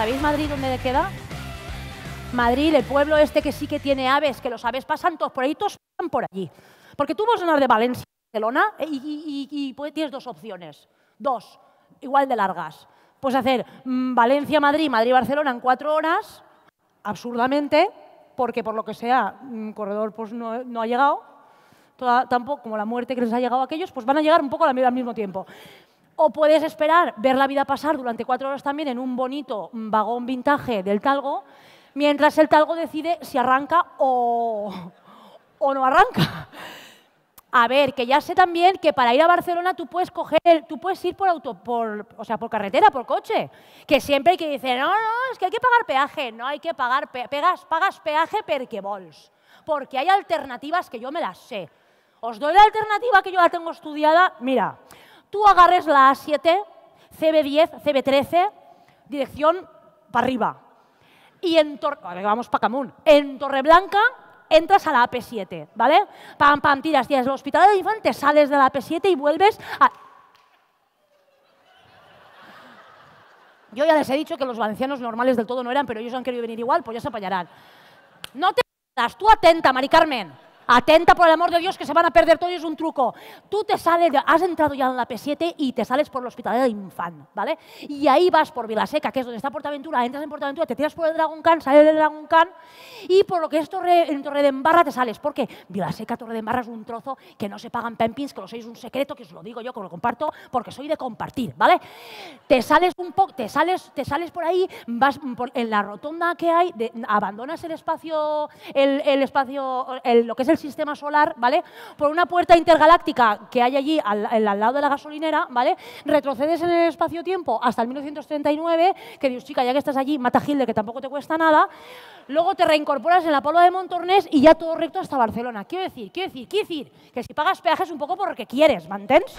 ¿Sabéis Madrid dónde queda? Madrid, el pueblo este que sí que tiene aves, que los aves pasan todos por ahí, todos pasan por allí. Porque tú vas a de Valencia, Barcelona, y, Barcelona y, tienes dos opciones, dos, igual de largas. Puedes hacer mm, Valencia-Madrid, Madrid-Barcelona en cuatro horas, absurdamente, porque por lo que sea, un mm, corredor pues, no, ha llegado, tampoco como la muerte que les ha llegado a aquellos, pues van a llegar un poco al mismo tiempo. O puedes esperar ver la vida pasar durante cuatro horas también en un bonito vagón vintage del talgo, mientras el talgo decide si arranca o, no arranca. A ver, que ya sé también que para ir a Barcelona tú puedes coger, tú puedes ir por auto, por, o sea, por carretera, por coche. Que siempre hay que decir, no, no, es que hay que pagar peaje. No hay que pagar peaje, pagas, peaje porque vols. Porque hay alternativas que yo me las sé. Os doy la alternativa que yo la tengo estudiada. Mira, Tú agarres la A7, CB10, CB13, dirección para arriba. Y en Torre... Vamos En Torreblanca entras a la AP7, ¿vale? Pam, pam, tiras, tiras el hospital de infantes, sales de la AP7 y vuelves a... Yo ya les he dicho que los valencianos normales del todo no eran, pero ellos han querido venir igual, pues ya se apañarán. No te... Tú atenta, Mari Carmen. Atenta por el amor de Dios que se van a perder todo y es un truco. Tú te sales, has entrado ya en la P7 y te sales por el hospital de Infant, ¿vale? Y ahí vas por Vilaseca, que es donde está Portaventura, entras en Portaventura, te tiras por el Dragon Khan, sales del Dragon Khan y por lo que es Torre, en Torre de Embarra te sales. porque Vilaseca, Torre de Embarra es un trozo que no se pagan pempins, que lo sois un secreto, que os lo digo yo, que lo comparto, porque soy de compartir, ¿vale? Te sales un poco, te sales, te sales por ahí, vas por, en la rotonda que hay, abandonas el espacio, el, el espacio, lo que es el sistema solar, ¿vale? Por una puerta intergaláctica que hay allí al, lado de la gasolinera, ¿vale? Retrocedes en el espacio-tiempo hasta el 1939, que dios chica, ya que estás allí, mata Gilde que tampoco te cuesta nada. Luego te reincorporas en la pola de Montornés y ya todo recto hasta Barcelona. Quiero decir, quiero decir, quiero decir, que si pagas peajes un poco porque quieres, ¿mantens?